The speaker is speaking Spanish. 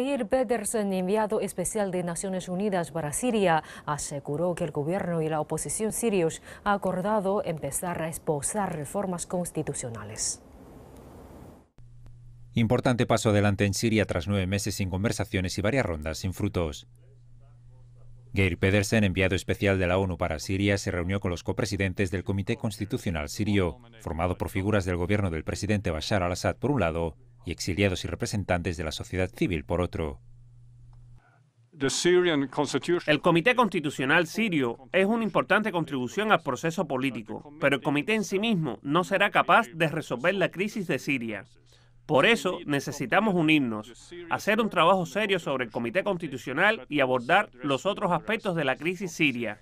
Geir Pedersen, enviado especial de Naciones Unidas para Siria, aseguró que el gobierno y la oposición sirios ha acordado empezar a esposar reformas constitucionales. Importante paso adelante en Siria tras nueve meses sin conversaciones y varias rondas sin frutos. Geir Pedersen, enviado especial de la ONU para Siria, se reunió con los copresidentes del Comité Constitucional Sirio, formado por figuras del gobierno del presidente Bashar al-Assad por un lado y exiliados y representantes de la sociedad civil por otro. El Comité Constitucional sirio es una importante contribución al proceso político, pero el comité en sí mismo no será capaz de resolver la crisis de Siria. Por eso necesitamos unirnos, hacer un trabajo serio sobre el Comité Constitucional y abordar los otros aspectos de la crisis siria.